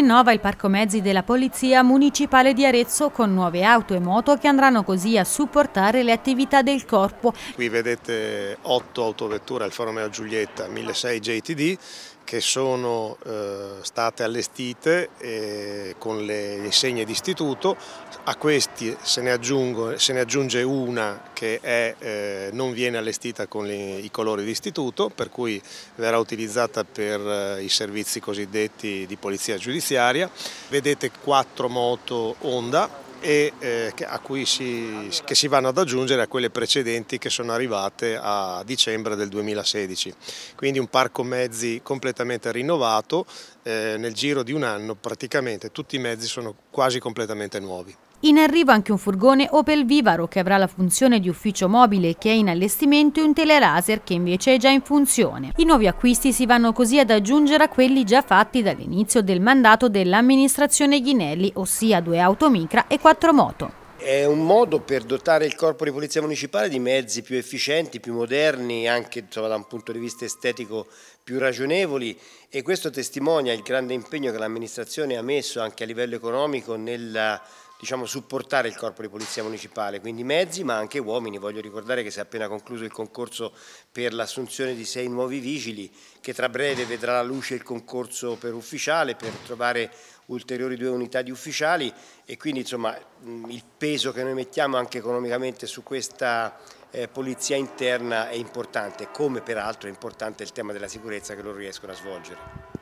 rinnova il parco mezzi della Polizia Municipale di Arezzo con nuove auto e moto che andranno così a supportare le attività del corpo. Qui vedete otto autovetture Alfa Romeo Giulietta 1600 JTD che sono eh, state allestite eh, con le insegne di istituto, a questi se ne, aggiungo, se ne aggiunge una che è, eh, non viene allestita con le, i colori di istituto, per cui verrà utilizzata per eh, i servizi cosiddetti di polizia giudiziaria. Vedete quattro moto Honda e eh, si, che si vanno ad aggiungere a quelle precedenti che sono arrivate a dicembre del 2016. Quindi un parco mezzi completamente rinnovato, eh, nel giro di un anno praticamente tutti i mezzi sono quasi completamente nuovi. In arrivo anche un furgone Opel Vivaro che avrà la funzione di ufficio mobile che è in allestimento e un teleraser che invece è già in funzione. I nuovi acquisti si vanno così ad aggiungere a quelli già fatti dall'inizio del mandato dell'amministrazione Ghinelli, ossia due auto micra e quattro moto. È un modo per dotare il corpo di polizia municipale di mezzi più efficienti, più moderni, anche insomma, da un punto di vista estetico più ragionevoli e questo testimonia il grande impegno che l'amministrazione ha messo anche a livello economico nella diciamo, supportare il corpo di polizia municipale, quindi mezzi ma anche uomini. Voglio ricordare che si è appena concluso il concorso per l'assunzione di sei nuovi vigili, che tra breve vedrà la luce il concorso per ufficiale per trovare ulteriori due unità di ufficiali e quindi insomma, il peso che noi mettiamo anche economicamente su questa eh, polizia interna è importante, come peraltro è importante il tema della sicurezza che loro riescono a svolgere.